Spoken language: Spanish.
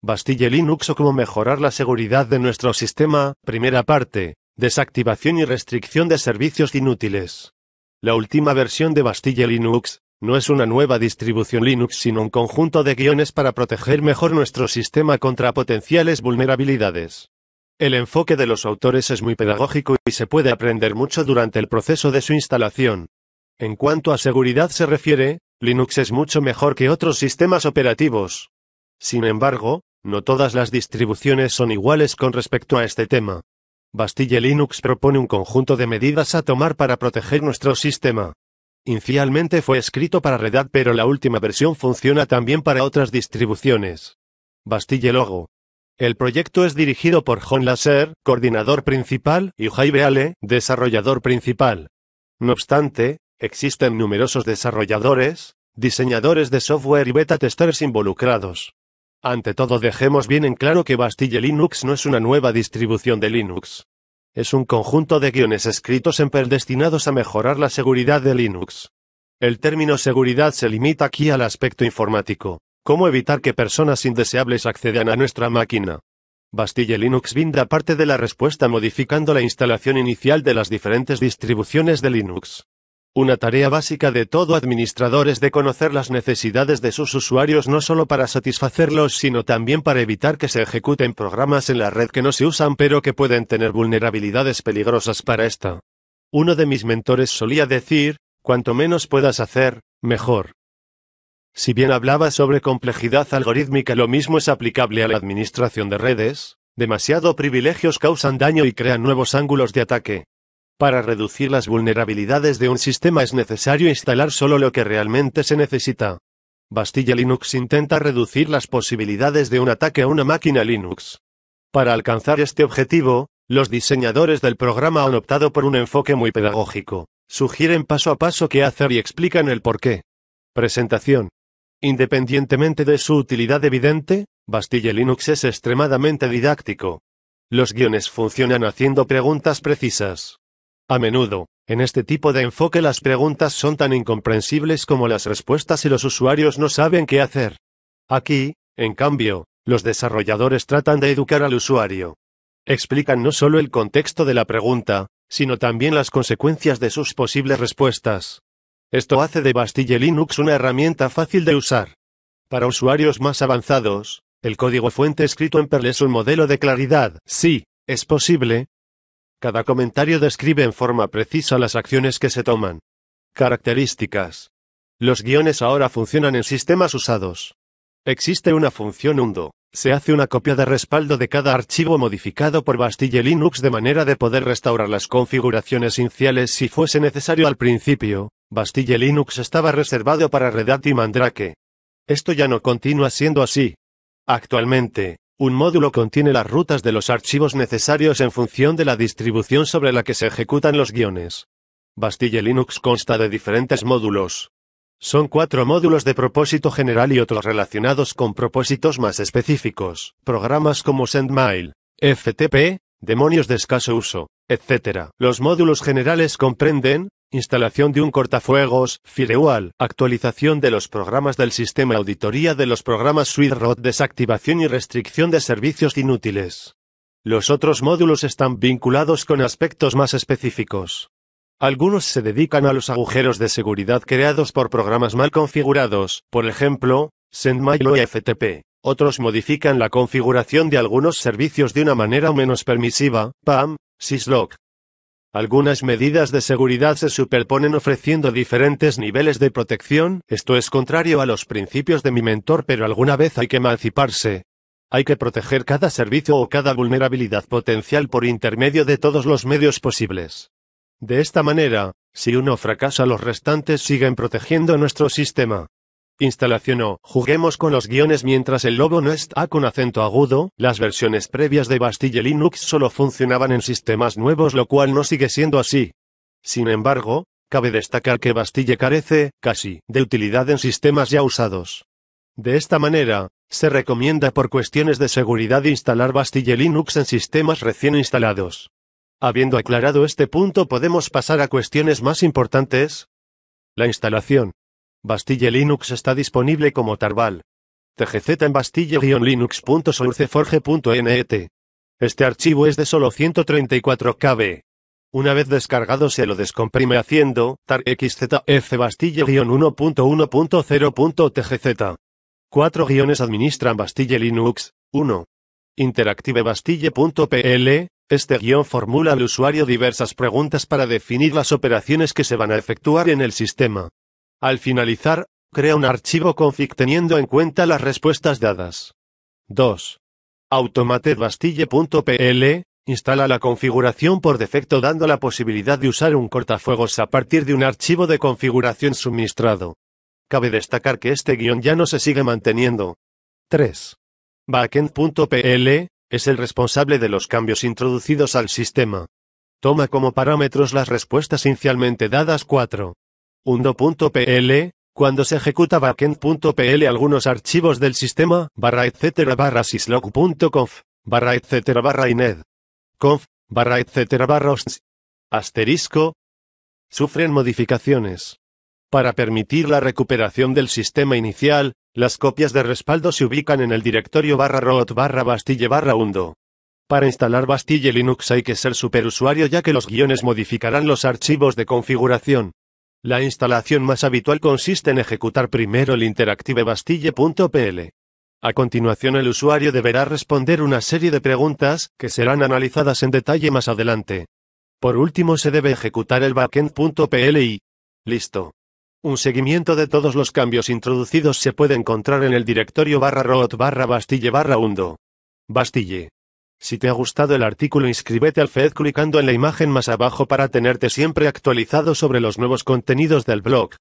Bastille Linux o cómo mejorar la seguridad de nuestro sistema, primera parte, desactivación y restricción de servicios inútiles. La última versión de Bastille Linux, no es una nueva distribución Linux sino un conjunto de guiones para proteger mejor nuestro sistema contra potenciales vulnerabilidades. El enfoque de los autores es muy pedagógico y se puede aprender mucho durante el proceso de su instalación. En cuanto a seguridad se refiere, Linux es mucho mejor que otros sistemas operativos. Sin embargo, no todas las distribuciones son iguales con respecto a este tema. Bastille Linux propone un conjunto de medidas a tomar para proteger nuestro sistema. Inicialmente fue escrito para Red Hat, pero la última versión funciona también para otras distribuciones. Bastille Logo. El proyecto es dirigido por John Lasser, coordinador principal, y Jaime Ale, desarrollador principal. No obstante, existen numerosos desarrolladores, diseñadores de software y beta testers involucrados. Ante todo dejemos bien en claro que Bastille Linux no es una nueva distribución de Linux. Es un conjunto de guiones escritos en Perl destinados a mejorar la seguridad de Linux. El término seguridad se limita aquí al aspecto informático, cómo evitar que personas indeseables accedan a nuestra máquina. Bastille Linux brinda parte de la respuesta modificando la instalación inicial de las diferentes distribuciones de Linux. Una tarea básica de todo administrador es de conocer las necesidades de sus usuarios no solo para satisfacerlos, sino también para evitar que se ejecuten programas en la red que no se usan pero que pueden tener vulnerabilidades peligrosas para esta. Uno de mis mentores solía decir, cuanto menos puedas hacer, mejor. Si bien hablaba sobre complejidad algorítmica, lo mismo es aplicable a la administración de redes, demasiado privilegios causan daño y crean nuevos ángulos de ataque. Para reducir las vulnerabilidades de un sistema es necesario instalar solo lo que realmente se necesita. Bastilla Linux intenta reducir las posibilidades de un ataque a una máquina Linux. Para alcanzar este objetivo, los diseñadores del programa han optado por un enfoque muy pedagógico. Sugieren paso a paso qué hacer y explican el por qué. Presentación. Independientemente de su utilidad evidente, Bastille Linux es extremadamente didáctico. Los guiones funcionan haciendo preguntas precisas. A menudo, en este tipo de enfoque las preguntas son tan incomprensibles como las respuestas y los usuarios no saben qué hacer. Aquí, en cambio, los desarrolladores tratan de educar al usuario. Explican no solo el contexto de la pregunta, sino también las consecuencias de sus posibles respuestas. Esto hace de Bastille Linux una herramienta fácil de usar. Para usuarios más avanzados, el código fuente escrito en Perl es un modelo de claridad, sí, es posible, cada comentario describe en forma precisa las acciones que se toman. Características. Los guiones ahora funcionan en sistemas usados. Existe una función undo. Se hace una copia de respaldo de cada archivo modificado por Bastille Linux de manera de poder restaurar las configuraciones iniciales si fuese necesario al principio. Bastille Linux estaba reservado para Red Hat y Mandrake. Esto ya no continúa siendo así. Actualmente, un módulo contiene las rutas de los archivos necesarios en función de la distribución sobre la que se ejecutan los guiones. Bastille Linux consta de diferentes módulos. Son cuatro módulos de propósito general y otros relacionados con propósitos más específicos, programas como SendMail, FTP, demonios de escaso uso, etc. Los módulos generales comprenden, instalación de un cortafuegos, firewall, actualización de los programas del sistema auditoría de los programas suite desactivación y restricción de servicios inútiles. Los otros módulos están vinculados con aspectos más específicos. Algunos se dedican a los agujeros de seguridad creados por programas mal configurados, por ejemplo, SendMail o FTP. Otros modifican la configuración de algunos servicios de una manera menos permisiva, PAM, Syslog, algunas medidas de seguridad se superponen ofreciendo diferentes niveles de protección, esto es contrario a los principios de mi mentor pero alguna vez hay que emanciparse. Hay que proteger cada servicio o cada vulnerabilidad potencial por intermedio de todos los medios posibles. De esta manera, si uno fracasa los restantes siguen protegiendo nuestro sistema. Instalación o Juguemos con los guiones mientras el lobo no está con acento agudo. Las versiones previas de Bastille Linux solo funcionaban en sistemas nuevos, lo cual no sigue siendo así. Sin embargo, cabe destacar que Bastille carece, casi, de utilidad en sistemas ya usados. De esta manera, se recomienda por cuestiones de seguridad instalar Bastille Linux en sistemas recién instalados. Habiendo aclarado este punto podemos pasar a cuestiones más importantes. La instalación Bastille Linux está disponible como Tarval. TGZ en bastille-linux.sourceforge.net. Este archivo es de solo 134 KB. Una vez descargado se lo descomprime haciendo tarxzf bastille-1.1.0.tgz. Cuatro guiones administran Bastille Linux. 1. Interactive Este guión formula al usuario diversas preguntas para definir las operaciones que se van a efectuar en el sistema. Al finalizar, crea un archivo config teniendo en cuenta las respuestas dadas. 2. automatedbastille.pl Instala la configuración por defecto dando la posibilidad de usar un cortafuegos a partir de un archivo de configuración suministrado. Cabe destacar que este guión ya no se sigue manteniendo. 3. Backend.pl es el responsable de los cambios introducidos al sistema. Toma como parámetros las respuestas inicialmente dadas 4 undo.pl, cuando se ejecuta backend.pl algunos archivos del sistema, barra etc. barra syslog.conf, barra etc. barra ined, barra etc. barra asterisco, sufren modificaciones. Para permitir la recuperación del sistema inicial, las copias de respaldo se ubican en el directorio barra root barra bastille barra undo. Para instalar Bastille Linux hay que ser superusuario ya que los guiones modificarán los archivos de configuración. La instalación más habitual consiste en ejecutar primero el interactive bastille.pl. A continuación el usuario deberá responder una serie de preguntas, que serán analizadas en detalle más adelante. Por último se debe ejecutar el backend.pl y... Listo. Un seguimiento de todos los cambios introducidos se puede encontrar en el directorio barra root barra bastille barra undo. Bastille. Si te ha gustado el artículo inscríbete al FED clicando en la imagen más abajo para tenerte siempre actualizado sobre los nuevos contenidos del blog.